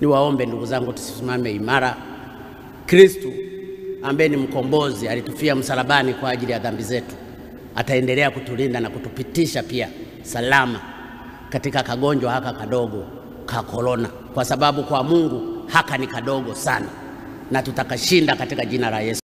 Niwaombe ndugu zangu, tusimame imara. Kristu ambaye ni mkombozi alitufia msalabani kwa ajili ya dhambi zetu, ataendelea kutulinda na kutupitisha pia salama katika kagonjwa haka kadogo ka korona, kwa sababu kwa Mungu haka ni kadogo sana, na tutakashinda katika jina la Yesu.